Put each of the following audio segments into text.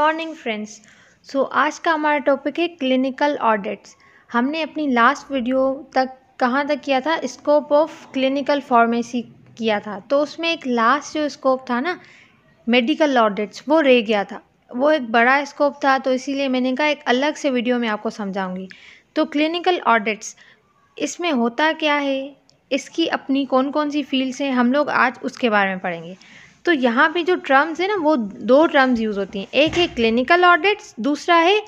Morning friends so आज का हमारा टॉपिक है क्लिनिकल ऑडिट्स हमने अपनी लास्ट वीडियो तक कहाँ तक किया था स्कोप ऑफ क्लिनिकल फार्मेसी किया था तो उसमें एक लास्ट जो स्कोप था ना मेडिकल ऑडिट्स वो रह गया था वो एक बड़ा स्कोप था तो इसीलिए मैंने कहा एक अलग से वीडियो में आपको समझाऊंगी तो क्लिनिकल ऑडिट्स इसमें होता क्या है इसकी अपनी कौन कौन सी फील्ड्स हैं हम लोग आज उसके बारे में पढ़ेंगे तो यहाँ पे जो टर्म्स है ना वो दो टर्म्स यूज़ होती हैं एक है क्लिनिकल ऑडिट्स दूसरा है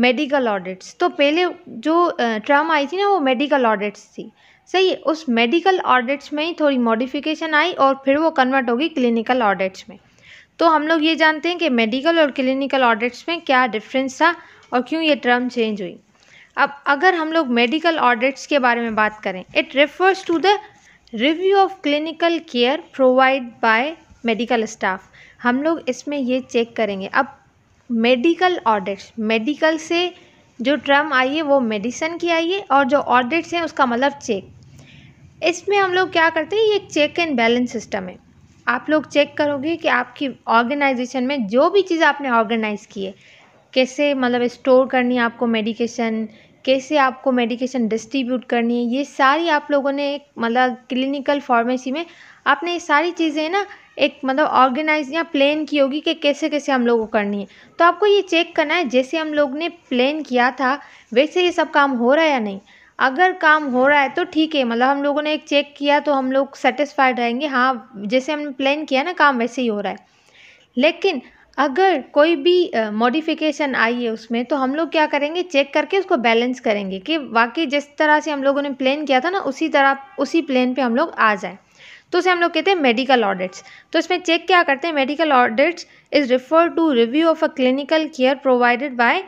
मेडिकल ऑडिट्स तो पहले जो टर्म आई थी ना वो मेडिकल ऑडिट्स थी सही है उस मेडिकल ऑडिट्स में ही थोड़ी मॉडिफिकेशन आई और फिर वो कन्वर्ट होगी क्लिनिकल ऑडिट्स में तो हम लोग ये जानते हैं कि मेडिकल और क्लिनिकल ऑडिट्स में क्या डिफरेंस था और क्यों ये टर्म चेंज हुई अब अगर हम लोग मेडिकल ऑडिट्स के बारे में बात करें it refers to the review of clinical care provide by medical staff हम लोग इसमें ये चेक करेंगे अब मेडिकल ऑडिट्स मेडिकल से जो ट्रम आई है वो मेडिसन की आई है और जो ऑडिट्स हैं उसका मतलब चेक इसमें हम लोग क्या करते हैं ये चेक एंड बैलेंस सिस्टम है आप लोग चेक करोगे कि आपकी ऑर्गेनाइजेशन में जो भी चीज़ आपने ऑर्गेनाइज़ की है कैसे मतलब स्टोर करनी है आपको मेडिकेशन कैसे आपको मेडिकेशन डिस्ट्रीब्यूट करनी है ये सारी आप लोगों ने मतलब क्लिनिकल फार्मेसी में आपने ये सारी चीज़ें ना एक मतलब ऑर्गेनाइज या प्लान की होगी कि कैसे कैसे हम लोगों को करनी है तो आपको ये चेक करना है जैसे हम लोग ने प्लान किया था वैसे ये सब काम हो रहा है या नहीं अगर काम हो रहा है तो ठीक है मतलब हम लोगों ने एक चेक किया तो हम लोग सेटिस्फाइड रहेंगे हाँ जैसे हमने प्लान किया ना काम वैसे ही हो रहा है लेकिन अगर कोई भी मॉडिफिकेशन आई है उसमें तो हम लोग क्या करेंगे चेक करके उसको बैलेंस करेंगे कि वाकई जिस तरह से हम लोगों ने प्लान किया था ना उसी तरह उसी प्लान पे हम लोग आ जाएं तो उसे हम लोग कहते हैं मेडिकल ऑडिट्स तो इसमें चेक क्या करते हैं medical audits is refer to review of a clinical care provided by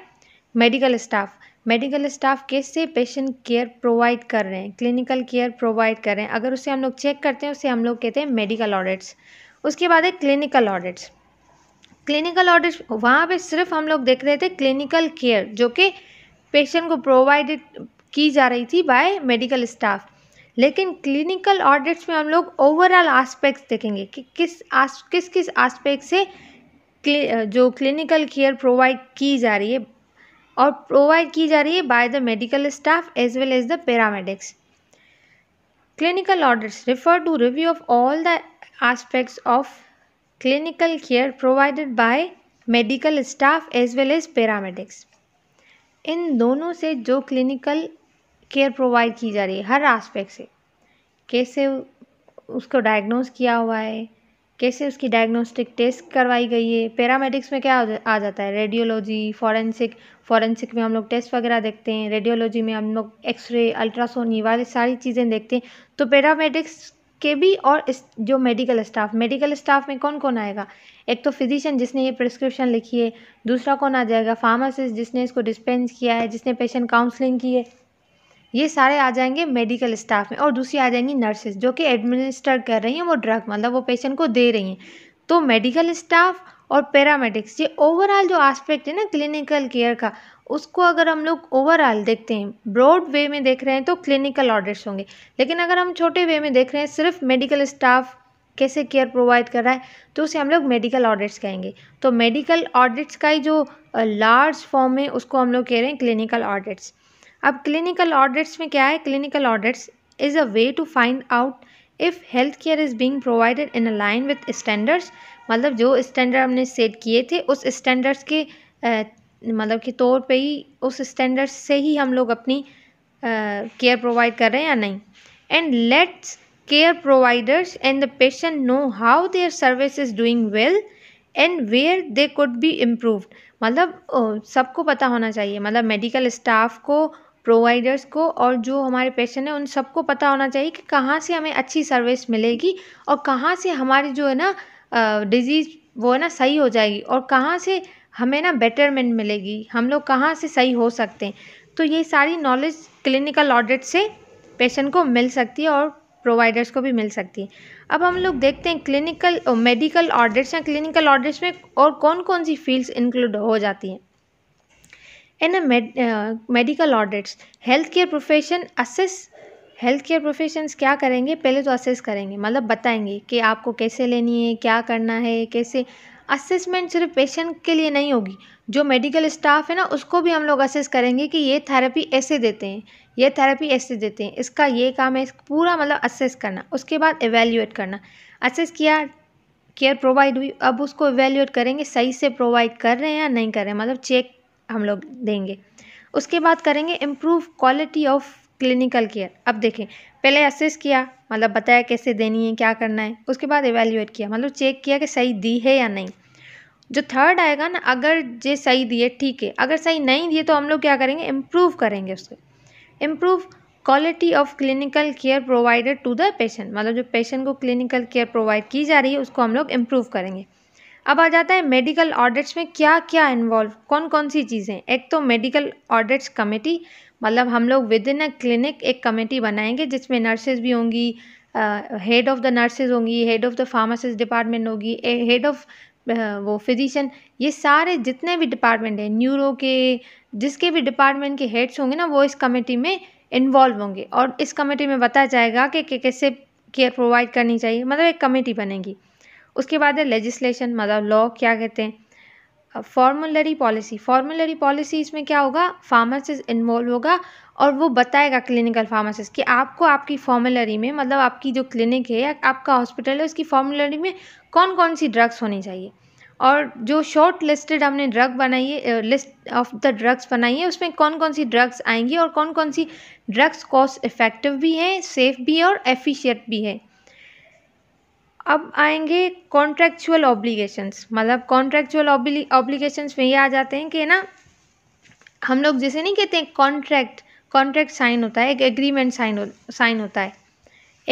medical staff medical staff कैसे पेशेंट केयर प्रोवाइड कर रहे हैं क्लिनिकल केयर प्रोवाइड कर रहे हैं अगर उसे हम लोग चेक करते हैं उसे हम लोग कहते हैं मेडिकल ऑडिट्स उसके बाद है क्लिनिकल ऑडिट्स क्लिनिकल ऑडिट्स वहाँ पे सिर्फ हम लोग देख रहे थे क्लिनिकल केयर जो कि पेशेंट को प्रोवाइड की जा रही थी बाय मेडिकल स्टाफ लेकिन क्लिनिकल ऑडिट्स में हम लोग ओवरऑल आस्पेक्ट्स देखेंगे कि किस आस किस किस आस्पेक्ट से क्लि, जो क्लिनिकल केयर प्रोवाइड की जा रही है और प्रोवाइड की जा रही है by the medical staff as well as the paramedics clinical audits refer to review of all the aspects of clinical care provided by medical staff as well as paramedics इन दोनों से जो क्लिनिकल केयर प्रोवाइड की जा रही है हर aspect से कैसे उसको डायग्नोस किया हुआ है कैसे उसकी डायग्नोस्टिक टेस्ट करवाई गई है पैरामेडिक्स में क्या आ जाता है रेडियोलॉजी फॉरेंसिक फॉरेंसिक में हम लोग टेस्ट वगैरह देखते हैं रेडियोलॉजी में हम लोग एक्सरे अल्ट्रासाउंड ये वाली सारी चीज़ें देखते हैं तो पैरामेडिक्स के भी और इस जो मेडिकल स्टाफ मेडिकल स्टाफ में कौन कौन आएगा एक तो फिजिशियन जिसने ये प्रिस्क्रिप्शन लिखी है दूसरा कौन आ जाएगा फार्मासिस्ट जिसने इसको डिस्पेंस किया है जिसने पेशेंट काउंसलिंग की है ये सारे आ जाएंगे मेडिकल स्टाफ में और दूसरी आ जाएंगी नर्सेज जो कि एडमिनिस्टर कर रही हैं वो ड्रग मतलब वो पेशेंट को दे रही हैं तो मेडिकल स्टाफ और पैरामेडिक्स ये ओवरऑल जो आस्पेक्ट है ना क्लिनिकल केयर का उसको अगर हम लोग ओवरऑल देखते हैं ब्रॉड वे में देख रहे हैं तो क्लिनिकल ऑर्डर्स होंगे लेकिन अगर हम छोटे वे में देख रहे हैं सिर्फ मेडिकल स्टाफ कैसे केयर प्रोवाइड कर रहा है तो उसे हम लोग मेडिकल ऑडिट्स कहेंगे तो मेडिकल ऑडिट्स का ही जो लार्ज फॉर्म है उसको हम लोग कह रहे हैं क्लिनिकल ऑडिट्स अब क्लिनिकल ऑडिट्स में क्या है clinical audits is a way to find out if health care is being provided in a line with standards मतलब जो स्टैंडर्ड हमने सेट किए थे उस स्टैंडर्ड्स के आ, मतलब के तौर पे ही उस स्टैंडर्ड्स से ही हम लोग अपनी केयर प्रोवाइड कर रहे हैं या नहीं and let's care providers and the patient know how their service is doing well and where they could be improved मतलब सबको पता होना चाहिए मतलब मेडिकल स्टाफ को प्रोवाइडर्स को और जो हमारे पेशेंट हैं उन सबको पता होना चाहिए कि कहाँ से हमें अच्छी सर्विस मिलेगी और कहाँ से हमारी जो है ना डिज़ीज़ वो है ना सही हो जाएगी और कहाँ से हमें ना बेटरमेंट मिलेगी हम लोग कहाँ से सही हो सकते हैं तो ये सारी नॉलेज क्लिनिकल ऑडिट से पेशेंट को मिल सकती है और प्रोवाइडर्स को भी मिल सकती है अब हम लोग देखते हैं क्लिनिकल मेडिकल ऑडिट्स या क्लिनिकल ऑडिट्स में और कौन कौन सी फील्ड्स इंक्लूड हो जाती हैं and a med, uh, medical audits healthcare profession assess health care professions क्या करेंगे पहले तो असेस करेंगे मतलब बताएंगे कि आपको कैसे लेनी है क्या करना है कैसे असेसमेंट सिर्फ पेशेंट के लिए नहीं होगी जो मेडिकल स्टाफ है ना उसको भी हम लोग असेस करेंगे कि ये थेरेपी ऐसे देते हैं ये थेरेपी ऐसे देते हैं इसका ये काम है पूरा मतलब असेस करना उसके बाद एवेल्यूएट करना असेस किया केयर प्रोवाइड हुई अब उसको एवेल्यूएट करेंगे सही से प्रोवाइड कर रहे हैं या नहीं कर रहे हैं मतलब चेक हम लोग देंगे उसके बाद करेंगे improve quality of clinical care अब देखें पहले असेस किया मतलब बताया कैसे देनी है क्या करना है उसके बाद एवेल्यूएट किया मतलब चेक किया कि सही दी है या नहीं जो थर्ड आएगा ना अगर जे सही दिए ठीक है अगर सही नहीं दिए तो हम लोग क्या करेंगे इम्प्रूव करेंगे उसको improve quality of clinical care provided to the patient मतलब जो पेशेंट को क्लिनिकल केयर प्रोवाइड की जा रही है उसको हम लोग इम्प्रूव करेंगे अब आ जाता है मेडिकल ऑडिट्स में क्या क्या इन्वॉल्व कौन कौन सी चीज़ें एक तो मेडिकल ऑडिट्स कमेटी मतलब हम लोग विद इन अ क्लिनिक एक कमेटी बनाएंगे जिसमें नर्सेज भी होंगी हेड ऑफ़ द नर्सेज होंगी head of the pharmacist department होगी हेड ऑफ़ वो फिजिशियन ये सारे जितने भी डिपार्टमेंट हैं न्यूरो के जिसके भी डिपार्टमेंट के हेड्स होंगे ना वो इस कमेटी में इन्वॉल्व होंगे और इस कमेटी में बताया जाएगा कि कैसे केयर प्रोवाइड करनी चाहिए मतलब एक कमेटी बनेगी उसके बाद है लेजिस्लेशन मतलब लॉ क्या कहते हैं फॉर्मुलरी पॉलिसी फॉर्मुलरी पॉलिसी इसमें क्या होगा फार्मासिस्ट इन्वॉल्व होगा और वो बताएगा क्लिनिकल फार्मासिस्ट कि आपको आपकी फॉर्मुलरी में मतलब आपकी जो क्लिनिक है या आपका हॉस्पिटल है उसकी फॉर्मुलरी में कौन कौन सी ड्रग्स होनी चाहिए और जो शॉर्ट लिस्टेड हमने ड्रग बनाई है लिस्ट ऑफ द ड्रग्स बनाई है उसमें कौन कौन सी ड्रग्स आएंगी और कौन कौन सी ड्रग्स कॉस्ट इफेक्टिव भी हैं सेफ भी है और एफिशिएंट भी है अब आएंगे कॉन्ट्रेक्चुअल ऑब्लिगेशंस मतलब कॉन्ट्रेक्चुअल ऑब्लिगेशंस में ये आ जाते हैं कि ना हम लोग जैसे नहीं कहते हैं कॉन्ट्रैक्ट कॉन्ट्रैक्ट साइन होता है एक एग्रीमेंट साइन हो, साइन होता है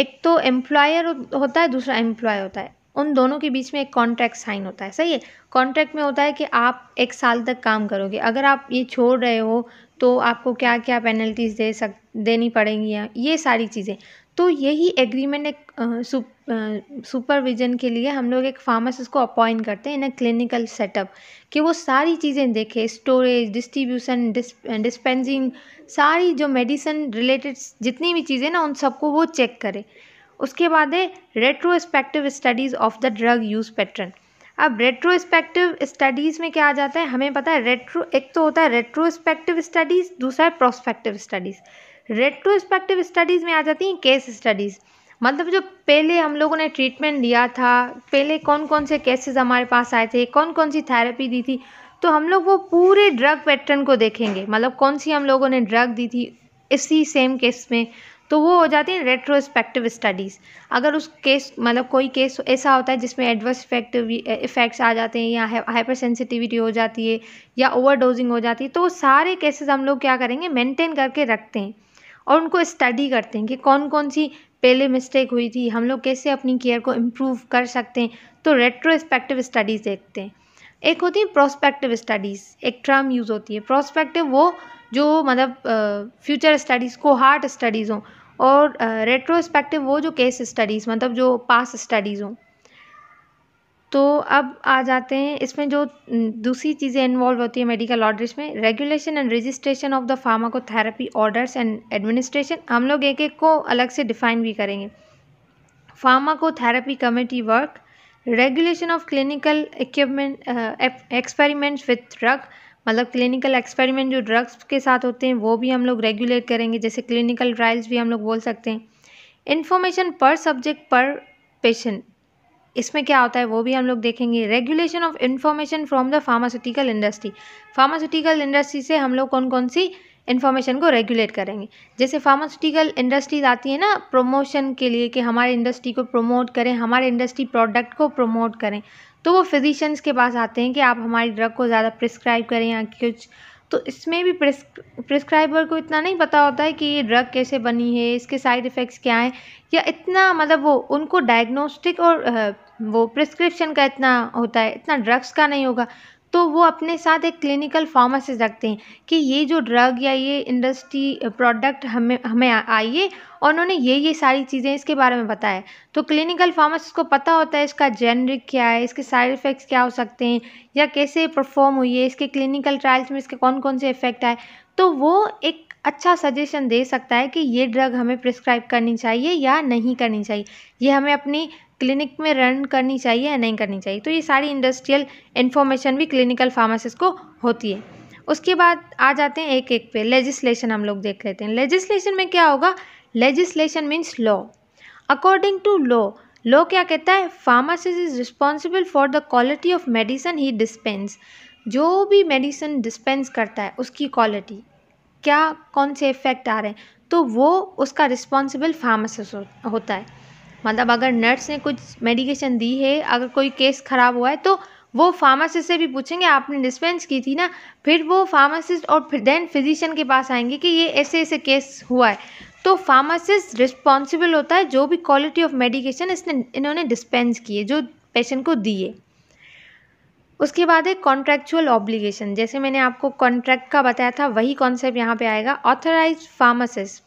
एक तो एम्प्लॉयर होता है दूसरा एम्प्लॉय होता है उन दोनों के बीच में एक कॉन्ट्रैक्ट साइन होता है सही है कॉन्ट्रैक्ट में होता है कि आप एक साल तक काम करोगे अगर आप ये छोड़ रहे हो तो आपको क्या क्या पेनल्टीज़ दे सक देनी पड़ेंगी ये सारी चीज़ें तो यही एग्रीमेंट एक सुपरविज़न के लिए हम लोग एक फार्मासिस्ट को अपॉइंट करते हैं इन अ क्लिनिकल सेटअप कि वो सारी चीज़ें देखे स्टोरेज डिस्ट्रीब्यूशन डिस्पेंसिंग सारी जो मेडिसिन रिलेटेड जितनी भी चीज़ें ना उन सबको वो चेक करे उसके बाद है retrospective studies of the drug use pattern अब रेट्रोस्पेक्टिव स्टडीज़ में क्या आ जाता है हमें पता है रेट्रो एक तो होता है रेट्रोस्पेक्टिव स्टडीज़ दूसरा है प्रोस्पेक्टिव स्टडीज़ रेट्रोस्पेक्टिव स्टडीज़ में आ जाती हैं केस स्टडीज़ मतलब जो पहले हम लोगों ने ट्रीटमेंट लिया था पहले कौन कौन से केसेस हमारे पास आए थे कौन कौन सी थेरेपी दी थी तो हम लोग वो पूरे ड्रग पैटर्न को देखेंगे मतलब कौन सी हम लोगों ने ड्रग दी थी इसी सेम केस में तो वो हो जाती है रेट्रोस्पेक्टिव स्टडीज़ अगर उस केस मतलब कोई केस ऐसा होता है जिसमें एडवर्स इफेक्ट इफ़ेक्ट्स आ जाते हैं या हाइपर सेंसिटिविटी हो जाती है या ओवर डोजिंग हो जाती है तो वो सारे केसेस हम लोग क्या करेंगे मेंटेन करके रखते हैं और उनको स्टडी करते हैं कि कौन कौन सी पहले मिस्टेक हुई थी हम लोग कैसे अपनी केयर को इम्प्रूव कर सकते हैं तो रेट्रोस्पेक्टिव स्टडीज़ देखते हैं एक होती है प्रोस्पेक्टिव स्टडीज़ एक टर्म यूज़ होती है प्रोस्पेक्टिव वो जो मतलब फ्यूचर स्टडीज़ को हार्ट स्टडीज़ हों और रेट्रोस्पेक्टिव वो जो केस स्टडीज़ मतलब जो पास स्टडीज़ हों तो अब आ जाते हैं इसमें जो दूसरी चीज़ें इन्वॉल्व होती है मेडिकल ऑर्डर्स में regulation and registration of the pharmacotherapy orders and administration हम लोग एक एक को अलग से डिफाइन भी करेंगे pharmacotherapy committee work regulation of clinical equipment experiments with drug मतलब क्लिनिकल एक्सपेरिमेंट जो ड्रग्स के साथ होते हैं वो भी हम लोग रेगुलेट करेंगे जैसे क्लिनिकल ट्रायल्स भी हम लोग बोल सकते हैं इन्फॉर्मेशन पर सब्जेक्ट पर पेशेंट इसमें क्या होता है वो भी हम लोग देखेंगे regulation of information from the pharmaceutical industry pharmaceutical industry से हम लोग कौन कौन सी इन्फॉर्मेशन को रेगुलेट करेंगे जैसे फार्मास्यूटिकल इंडस्ट्रीज आती है ना प्रमोशन के लिए कि हमारे इंडस्ट्री को प्रमोट करें हमारे इंडस्ट्री प्रोडक्ट को प्रमोट करें तो वो फिजिशंस के पास आते हैं कि आप हमारी ड्रग को ज़्यादा प्रिस्क्राइब करें या कुछ तो इसमें भी प्रिस्क्राइबर को इतना नहीं पता होता है कि ये ड्रग कैसे बनी है इसके साइड इफ़ेक्ट्स क्या हैं या इतना मतलब वो उनको डायग्नोस्टिक और वो प्रिस्क्रिप्शन का इतना होता है इतना ड्रग्स का नहीं होगा तो वो अपने साथ एक क्लिनिकल फार्मासिस्ट रखते हैं कि ये जो ड्रग या ये इंडस्ट्री प्रोडक्ट हमें हमें आइए और उन्होंने ये ये सारी चीज़ें इसके बारे में बताया तो क्लिनिकल फार्मासिस्ट को पता होता है इसका जेनरिक क्या है इसके साइड इफ़ेक्ट्स क्या हो सकते हैं या कैसे परफॉर्म हुई है इसके क्लिनिकल ट्रायल्स में इसके कौन कौन से इफ़ेक्ट आए तो वो एक अच्छा सजेशन दे सकता है कि ये ड्रग हमें प्रिस्क्राइब करनी चाहिए या नहीं करनी चाहिए ये हमें अपनी क्लिनिक में रन करनी चाहिए या नहीं करनी चाहिए तो ये सारी इंडस्ट्रियल इन्फॉर्मेशन भी क्लिनिकल फार्मासिस्ट को होती है उसके बाद आ जाते हैं एक एक पे लेजिस्लेशन हम लोग देख लेते हैं लेजिस्लेशन में क्या होगा legislation means law according to law law क्या कहता है pharmacist is responsible for the quality of medicine he dispense जो भी मेडिसन डिस्पेंस करता है उसकी क्वालिटी क्या कौन से इफ़ेक्ट आ रहे हैं तो वो उसका रिस्पॉन्सिबल फार्मासिस्ट होता है मतलब अगर नर्स ने कुछ मेडिकेशन दी है अगर कोई केस ख़राब हुआ है तो वो फार्मासिस्ट से भी पूछेंगे आपने डिस्पेंस की थी ना फिर वो फार्मासिस्ट और फिर देन फिजिशियन के पास आएंगे कि ये ऐसे ऐसे केस हुआ है तो फार्मासिस्ट रिस्पॉन्सिबल होता है जो भी क्वालिटी ऑफ मेडिकेशन इसने इन्होंने डिस्पेंस किए जो पेशेंट को दिए उसके बाद है कॉन्ट्रेक्चुअल ऑब्लिगेशन जैसे मैंने आपको कॉन्ट्रैक्ट का बताया था वही कॉन्सेप्ट यहाँ पे आएगा authorize pharmacist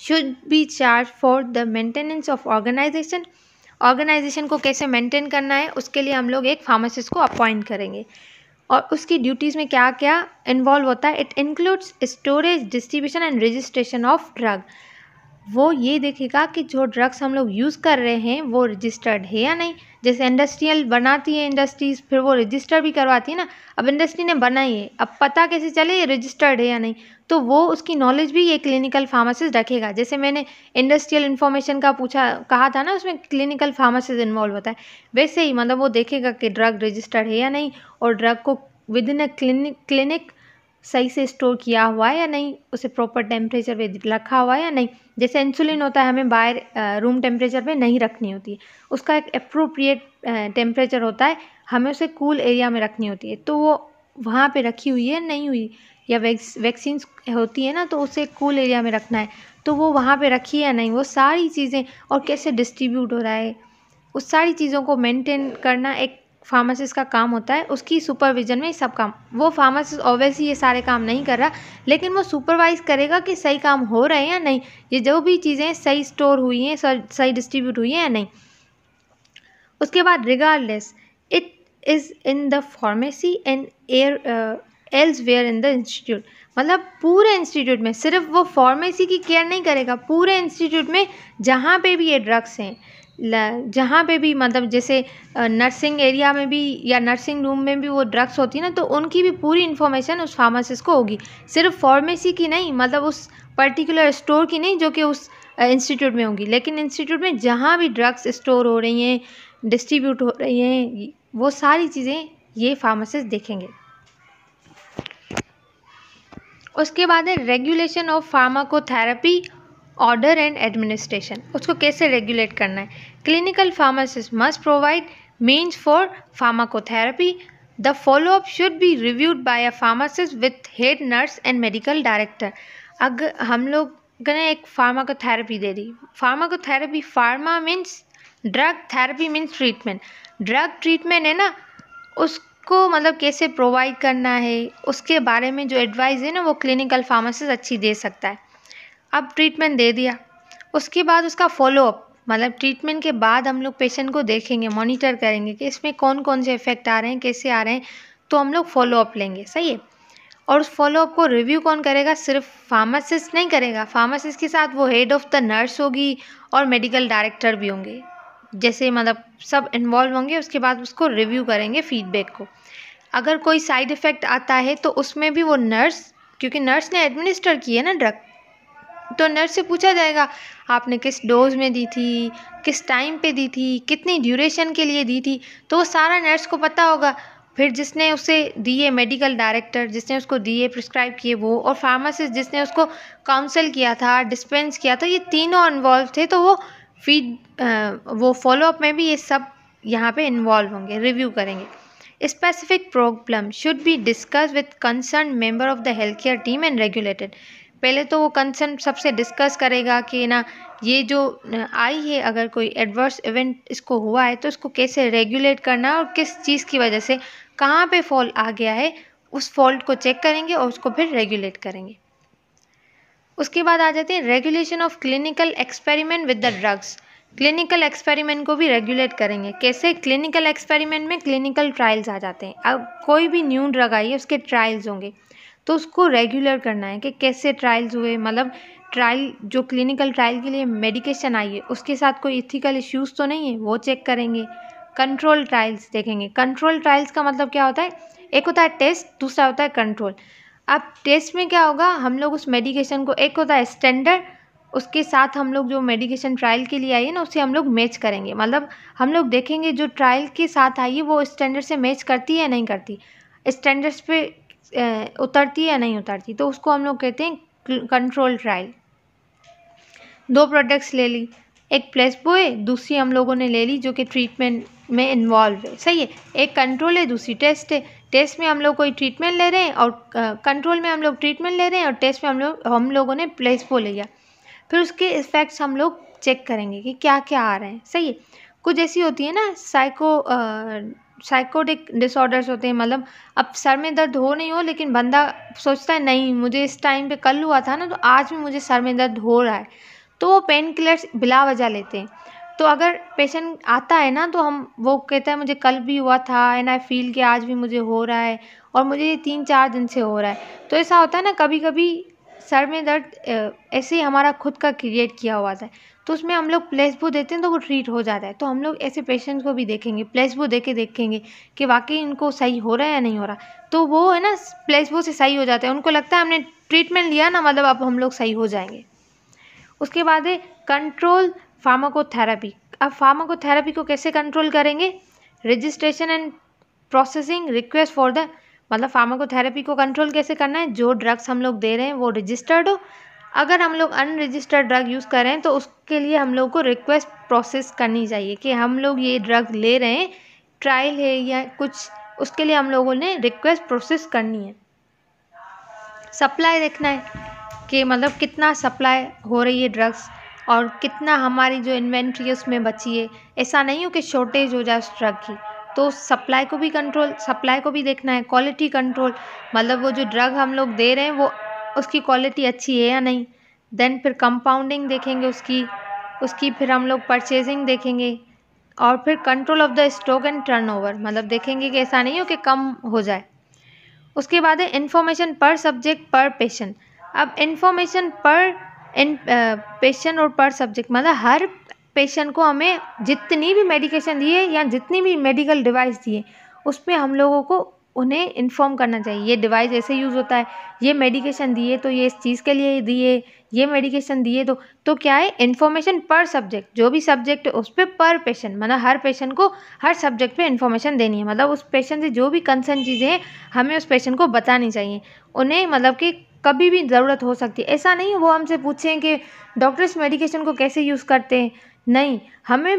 should be charge for the maintenance of organization organization को कैसे मेंटेन करना है उसके लिए हम लोग एक फार्मासिस्ट को अपॉइंट करेंगे और उसकी ड्यूटीज़ में क्या क्या इन्वॉल्व होता है it includes storage distribution and registration of drug वो ये देखेगा कि जो ड्रग्स हम लोग यूज़ कर रहे हैं वो रजिस्टर्ड है या नहीं जैसे इंडस्ट्रियल बनाती है इंडस्ट्रीज फिर वो रजिस्टर भी करवाती है ना अब इंडस्ट्री ने बनाई है अब पता कैसे चले ये रजिस्टर्ड है या नहीं तो वो उसकी नॉलेज भी ये क्लिनिकल फार्मासिस्ट रखेगा जैसे मैंने इंडस्ट्रियल इन्फॉर्मेशन का पूछा कहा था ना उसमें क्लिनिकल फार्मासिस्ट इन्वॉल्व होता है वैसे ही मतलब वो देखेगा कि ड्रग रजिस्टर्ड है या नहीं और ड्रग को within a clinic clinic सही से स्टोर किया हुआ है या नहीं उसे प्रॉपर टेम्परेचर पे रखा हुआ है या नहीं जैसे इंसुलिन होता है हमें बाहर रूम टेम्परेचर पे नहीं रखनी होती है उसका एक अप्रोप्रिएट टेम्परेचर होता है हमें उसे कूल एरिया में रखनी होती है तो वो वहाँ पे रखी हुई है नहीं हुई या वैक्सीन होती है ना तो उसे कूल एरिया में रखना है तो वो वहाँ पर रखी है या नहीं वो सारी चीज़ें और कैसे डिस्ट्रीब्यूट हो रहा है उस सारी चीज़ों को मेनटेन करना एक फार्मासिस्ट का काम होता है उसकी सुपरविज़न में सब काम वो फार्मासिस्ट ऑब्वियसली ये सारे काम नहीं कर रहा लेकिन वो सुपरवाइज करेगा कि सही काम हो रहे हैं या नहीं ये जो भी चीज़ें सही स्टोर हुई हैं सही डिस्ट्रीब्यूट हुई हैं या नहीं उसके बाद regardless it is in the pharmacy and air elsewhere in the institute मतलब पूरे इंस्टीट्यूट में सिर्फ वो फार्मेसी की केयर नहीं करेगा पूरे इंस्टीट्यूट में जहाँ पे भी ये ड्रग्स हैं जहाँ पे भी मतलब जैसे नर्सिंग एरिया में भी या नर्सिंग रूम में भी वो ड्रग्स होती है ना तो उनकी भी पूरी इन्फॉर्मेशन उस फार्मासिस्ट को होगी सिर्फ फार्मेसी की नहीं मतलब उस पर्टिकुलर स्टोर की नहीं जो कि उस इंस्टीट्यूट में होगी लेकिन इंस्टीट्यूट में जहाँ भी ड्रग्स स्टोर हो रही हैं डिस्ट्रीब्यूट हो रही हैं वो सारी चीज़ें ये फार्मासिस्ट देखेंगे उसके बाद है regulation of pharmacotherapy order and administration उसको कैसे रेगुलेट करना है clinical pharmacist must provide means for pharmacotherapy the follow up should be reviewed by a pharmacist with head nurse and medical director अगर हम लोग ने एक फार्माकोथेरेपी दे दी pharmacotherapy pharma means drug therapy means treatment drug treatment है ना उसको मतलब कैसे प्रोवाइड करना है उसके बारे में जो एडवाइस है ना वो क्लिनिकल फार्मासिस्ट अच्छी दे सकता है अब ट्रीटमेंट दे दिया उसके बाद उसका फॉलोअप मतलब ट्रीटमेंट के बाद हम लोग पेशेंट को देखेंगे मॉनिटर करेंगे कि इसमें कौन कौन से इफ़ेक्ट आ रहे हैं कैसे आ रहे हैं तो हम लोग फॉलोअप लेंगे सही है और उस फॉलोअप को रिव्यू कौन करेगा सिर्फ फार्मासिस्ट नहीं करेगा फार्मासिस्ट के साथ वो हेड ऑफ़ द नर्स होगी और मेडिकल डायरेक्टर भी होंगे जैसे मतलब सब इन्वॉल्व होंगे उसके बाद उसको रिव्यू करेंगे फीडबैक को अगर कोई साइड इफ़ेक्ट आता है तो उसमें भी वो नर्स क्योंकि नर्स ने एडमिनिस्टर की है ना ड्रग तो नर्स से पूछा जाएगा आपने किस डोज में दी थी किस टाइम पे दी थी कितनी ड्यूरेशन के लिए दी थी तो वो सारा नर्स को पता होगा फिर जिसने उसे दिए मेडिकल डायरेक्टर जिसने उसको दिए प्रिस्क्राइब किए वो और फार्मासिस्ट जिसने उसको काउंसिल किया था डिस्पेंस किया था ये तीनों इन्वॉल्व थे तो वो फीड वो फॉलोअप में भी ये सब यहाँ पे इन्वॉल्व होंगे रिव्यू करेंगे specific problem should be discuss with concern member of the health care team and regulated पहले तो वो कंसर्न सबसे डिस्कस करेगा कि ना ये जो आई है अगर कोई एडवर्स इवेंट इसको हुआ है तो इसको कैसे रेगुलेट करना है और किस चीज़ की वजह से कहाँ पे फॉल्ट आ गया है उस फॉल्ट को चेक करेंगे और उसको फिर रेगुलेट करेंगे उसके बाद आ जाते हैं regulation of clinical experiment with the drugs clinical experiment को भी रेगुलेट करेंगे कैसे क्लिनिकल एक्सपेरिमेंट में क्लिनिकल ट्रायल्स आ जाते हैं अब कोई भी न्यू ड्रग आई है उसके ट्रायल्स होंगे तो उसको रेगुलर करना है कि कैसे ट्रायल्स हुए मतलब ट्रायल जो क्लिनिकल ट्रायल के लिए मेडिकेशन आई है उसके साथ कोई इथिकल इश्यूज़ तो नहीं है वो चेक करेंगे कंट्रोल ट्रायल्स देखेंगे कंट्रोल ट्रायल्स का मतलब क्या होता है एक होता है टेस्ट दूसरा होता है कंट्रोल अब टेस्ट में क्या होगा हम लोग उस मेडिकेशन को एक होता है स्टैंडर्ड उसके साथ हम लोग जो मेडिकेशन ट्रायल के लिए आई है ना उसे हम लोग मैच करेंगे मतलब हम लोग देखेंगे जो ट्रायल के साथ आई है वो स्टैंडर्ड से मैच करती है या नहीं करती स्टैंडर्ड्स पे उतरती या नहीं उतरती तो उसको हम लोग कहते हैं कंट्रोल ट्रायल दो प्रोडक्ट्स ले ली एक प्लेसबो है दूसरी हम लोगों ने ले ली जो कि ट्रीटमेंट में इन्वॉल्व है सही है एक कंट्रोल है दूसरी टेस्ट है टेस्ट में हम लोग कोई ट्रीटमेंट ले रहे हैं और कंट्रोल में हम लोग ट्रीटमेंट ले रहे हैं और टेस्ट में हम लोग हम लोगों ने प्लेसबो लिया फिर उसके इफ़ेक्ट्स हम लोग चेक करेंगे कि क्या क्या आ रहे हैं सही है कुछ ऐसी होती है ना साइको साइकोटिक डिसऑर्डर्स होते हैं मतलब अब सर में दर्द हो नहीं हो लेकिन बंदा सोचता है नहीं मुझे इस टाइम पे कल हुआ था ना तो आज भी मुझे सर में दर्द हो रहा है तो वो पेन किलर्स बिला वजह लेते हैं तो अगर पेशेंट आता है ना तो हम वो कहता है मुझे कल भी हुआ था एंड आई फील कि आज भी मुझे हो रहा है और मुझे ये तीन चार दिन से हो रहा है तो ऐसा होता है ना कभी कभी सर में दर्द ऐसे ही हमारा खुद का क्रिएट किया हुआ था तो उसमें हम लोग प्लेसबो देते हैं तो वो ट्रीट हो जाता है तो हम लोग ऐसे पेशेंट को भी देखेंगे प्लेसबो दे के देखेंगे कि वाकई इनको सही हो रहा है या नहीं हो रहा तो वो है ना प्लेसबो से सही हो जाता है उनको लगता है हमने ट्रीटमेंट लिया ना मतलब अब हम लोग सही हो जाएंगे उसके बाद है कंट्रोल फार्माकोथेरापी अब फार्माकोथेरापी को कैसे कंट्रोल करेंगे registration and processing request for the मतलब फार्माकोथेरेपी को कंट्रोल कैसे करना है जो ड्रग्स हम लोग दे रहे हैं वो रजिस्टर्ड हो अगर हम लोग अनरजिस्टर्ड ड्रग यूज़ कर रहे हैं तो उसके लिए हम लोग को रिक्वेस्ट प्रोसेस करनी चाहिए कि हम लोग ये ड्रग ले रहे हैं ट्रायल है या कुछ उसके लिए हम लोगों ने रिक्वेस्ट प्रोसेस करनी है सप्लाई देखना है कि मतलब कितना सप्लाई हो रही है ड्रग्स और कितना हमारी जो इन्वेंट्री है उसमें बची है ऐसा नहीं हो कि शॉर्टेज हो जाए उस ड्रग की तो सप्लाई को भी कंट्रोल सप्लाई को भी देखना है क्वालिटी कंट्रोल मतलब वो जो ड्रग हम लोग दे रहे हैं वो उसकी क्वालिटी अच्छी है या नहीं देन फिर कंपाउंडिंग देखेंगे उसकी उसकी फिर हम लोग परचेजिंग देखेंगे और फिर control of the stock and turnover मतलब देखेंगे कि ऐसा नहीं हो कि कम हो जाए उसके बाद है इन्फॉर्मेशन पर सब्जेक्ट पर पेशेंट अब इन्फॉर्मेशन पर इन पेशेंट और पर सब्जेक्ट मतलब हर पेशेंट को हमें जितनी भी मेडिकेशन दिए या जितनी भी मेडिकल डिवाइस दिए उसमें हम लोगों को उन्हें इन्फॉर्म करना चाहिए ये डिवाइस ऐसे यूज़ होता है ये मेडिकेशन दिए तो ये इस चीज़ के लिए दिए ये मेडिकेशन दिए तो तो क्या है इन्फॉर्मेशन पर सब्जेक्ट जो भी सब्जेक्ट है उस पर पर पेशेंट मतलब हर पेशेंट को हर सब्जेक्ट पे इन्फॉर्मेशन देनी है मतलब उस पेशेंट से जो भी कंसर्न चीज़ें हैं हमें उस पेशेंट को बतानी चाहिए उन्हें मतलब कि कभी भी ज़रूरत हो सकती है ऐसा नहीं वो हमसे पूछें कि डॉक्टर्स मेडिकेशन को कैसे यूज़ करते हैं नहीं हमें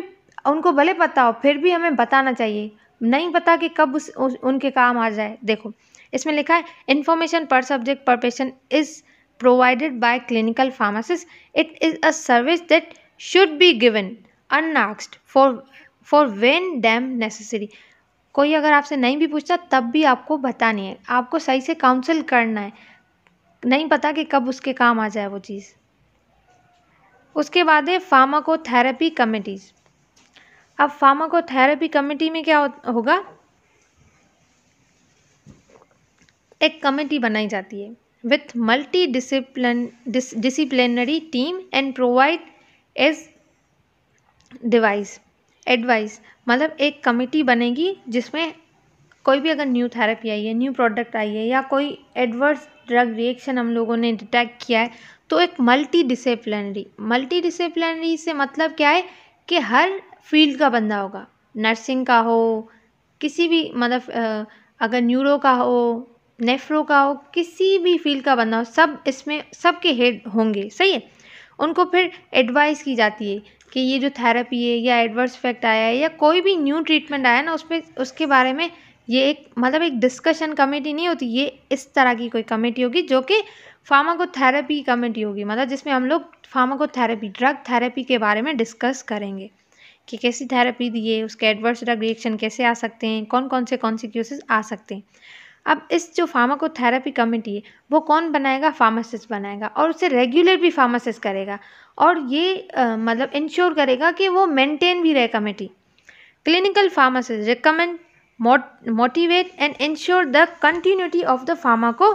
उनको भले पता हो फिर भी हमें बताना चाहिए नहीं पता कि कब उस, उस उनके काम आ जाए देखो इसमें लिखा है इन्फॉर्मेशन पर सब्जेक्ट पर patient is provided by clinical pharmacists. It is a service that should be given unasked for for when deemed necessary कोई अगर आपसे नहीं भी पूछता तब भी आपको बतानी है आपको सही से काउंसिल करना है नहीं पता कि कब उसके काम आ जाए वो चीज़ उसके बाद है फार्माकोथेरेपी कमिटीज़ अब फार्माकोथेरेपी कमेटी में क्या होगा एक कमेटी बनाई जाती है with multi discipline disciplinary team and provide as device advice मतलब एक कमेटी बनेगी जिसमें कोई भी अगर न्यू थेरेपी आई है न्यू प्रोडक्ट आई है या कोई एडवर्स ड्रग रिएक्शन हम लोगों ने डिटेक्ट किया है तो एक मल्टी डिसिप्लिनरी मल्टी डिसिप्लिनरी से मतलब क्या है कि हर फील्ड का बंदा होगा नर्सिंग का हो किसी भी मतलब अगर न्यूरो का हो नेफ्रो का हो किसी भी फील्ड का बंदा हो सब इसमें सब के हेड होंगे सही है उनको फिर एडवाइस की जाती है कि ये जो थेरेपी है या एडवर्स इफेक्ट आया है या कोई भी न्यू ट्रीटमेंट आया ना उस पर उसके बारे में ये एक मतलब एक डिस्कशन कमेटी नहीं होती ये इस तरह की कोई कमेटी होगी जो कि फार्माकोथेरेपी कमेटी होगी मतलब जिसमें हम लोग फार्माकोथेरेपी ड्रग थेरेपी के बारे में डिस्कस करेंगे कि कैसी थेरेपी दिए उसके एडवर्स ड्रग रिएक्शन कैसे आ सकते हैं कौन कौन से कॉन्सिक्यूसेस आ सकते हैं अब इस जो फार्माकोथेरेपी कमेटी है वो कौन बनाएगा फार्मासिस्ट बनाएगा और उसे रेगुलर भी फार्मासिस्ट करेगा और ये आ, मतलब इंश्योर करेगा कि वो मेंटेन भी रहे committee clinical pharmacist recommend motivate and ensure the continuity of the pharmaco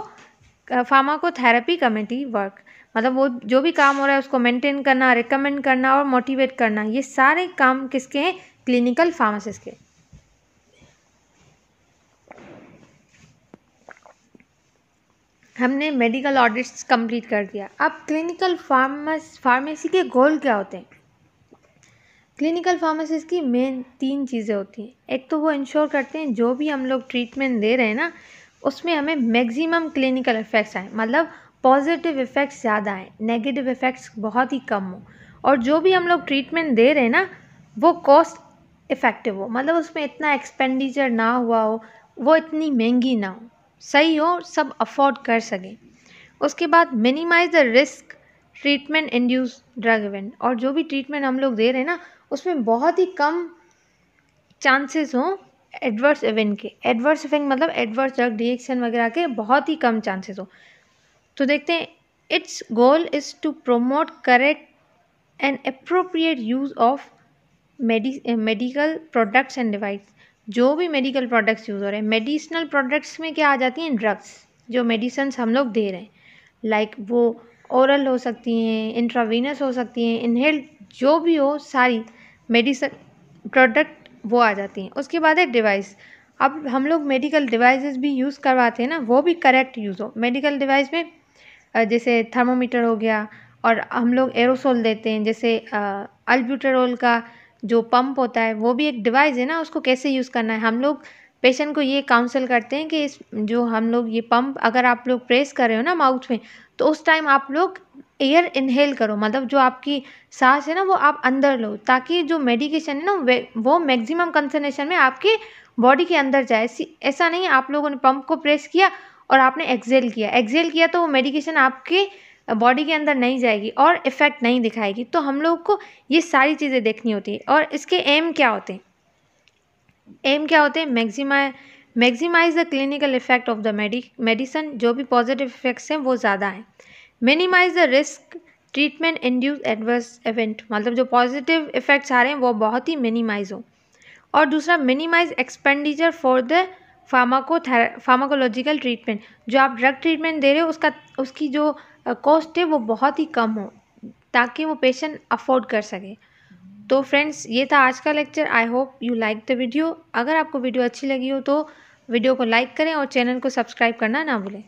pharmacotherapy committee work मतलब वो जो भी काम हो रहा है उसको मेंटेन करना रिकमेंड करना और मोटिवेट करना ये सारे काम किसके हैं क्लिनिकल फार्मासिस्ट के हमने मेडिकल ऑडिट्स कंप्लीट कर दिया अब क्लिनिकल फार्मा फार्मेसी के गोल क्या होते हैं क्लिनिकल फार्मासिस्ट की मेन तीन चीज़ें होती हैं एक तो वो इंश्योर करते हैं जो भी हम लोग ट्रीटमेंट दे रहे हैं ना उसमें हमें मैक्सिमम क्लिनिकल इफ़ेक्ट्स आए मतलब पॉजिटिव इफ़ेक्ट्स ज़्यादा आए नेगेटिव इफ़ेक्ट्स बहुत ही कम हो और जो भी हम लोग ट्रीटमेंट दे रहे हैं ना वो कॉस्ट इफ़ेक्टिव हो मतलब उसमें इतना एक्सपेंडिचर ना हुआ हो वो इतनी महंगी ना हो सही हो सब अफोर्ड कर सकें उसके बाद minimize the risk treatment induce drug event और जो भी ट्रीटमेंट हम लोग दे रहे हैं ना उसमें बहुत ही कम चांसेस हों एडवर्स इवेंट के एडवर्स इवेंट मतलब एडवर्स ड्रग रिएक्शन वगैरह के बहुत ही कम चांसेस हो तो देखते हैं its goal is to promote correct and appropriate use of medical products and device जो भी मेडिकल प्रोडक्ट्स यूज़ हो रहे हैं मेडिसिनल प्रोडक्ट्स में क्या आ जाती हैं ड्रग्स जो मेडिसन हम लोग दे रहे हैं लाइक like वो ओरल हो सकती हैं इंट्रावीनस हो सकती हैं इनहेल जो भी हो सारी मेडिसन प्रोडक्ट वो आ जाती हैं उसके बाद है डिवाइस अब हम लोग मेडिकल डिवाइसेस भी यूज़ करवाते हैं ना वो भी करेक्ट यूज़ हो मेडिकल डिवाइस में जैसे थर्मोमीटर हो गया और हम लोग एरोसोल देते हैं जैसे अल्ब्यूटरोल का जो पंप होता है वो भी एक डिवाइस है ना उसको कैसे यूज़ करना है हम लोग पेशेंट को ये काउंसिल करते हैं कि इस जो हम लोग ये पंप अगर आप लोग प्रेस कर रहे हो ना माउथ में तो उस टाइम आप लोग एयर इनहेल करो मतलब जो आपकी सांस है ना वो आप अंदर लो ताकि जो मेडिकेशन है ना वो मैक्सिमम कंसनट्रेशन में आपके बॉडी के अंदर जाए ऐसा नहीं आप लोगों ने पंप को प्रेस किया और आपने एक्सेल किया एक्सेल किया तो वो मेडिकेशन आपके बॉडी के अंदर नहीं जाएगी और इफ़ेक्ट नहीं दिखाएगी तो हम लोग को ये सारी चीज़ें देखनी होती है और इसके एम क्या होते हैं एम क्या होते हैं maxima maximize the clinical effect of the medicine जो भी पॉजिटिव इफेक्ट्स हैं वो ज़्यादा हैं minimize the risk treatment induce adverse event मतलब जो पॉजिटिव इफेक्ट्स आ रहे हैं वो बहुत ही मिनिमाइज हो और दूसरा minimize expenditure for the pharmaco pharmacological treatment जो आप ड्रग ट्रीटमेंट दे रहे हो उसका उसकी जो कॉस्ट है वो बहुत ही कम हो ताकि वो पेशेंट अफोर्ड कर सके तो फ्रेंड्स ये था आज का lecture I hope you like the video अगर आपको वीडियो अच्छी लगी हो तो वीडियो को लाइक करें और चैनल को सब्सक्राइब करना ना भूलें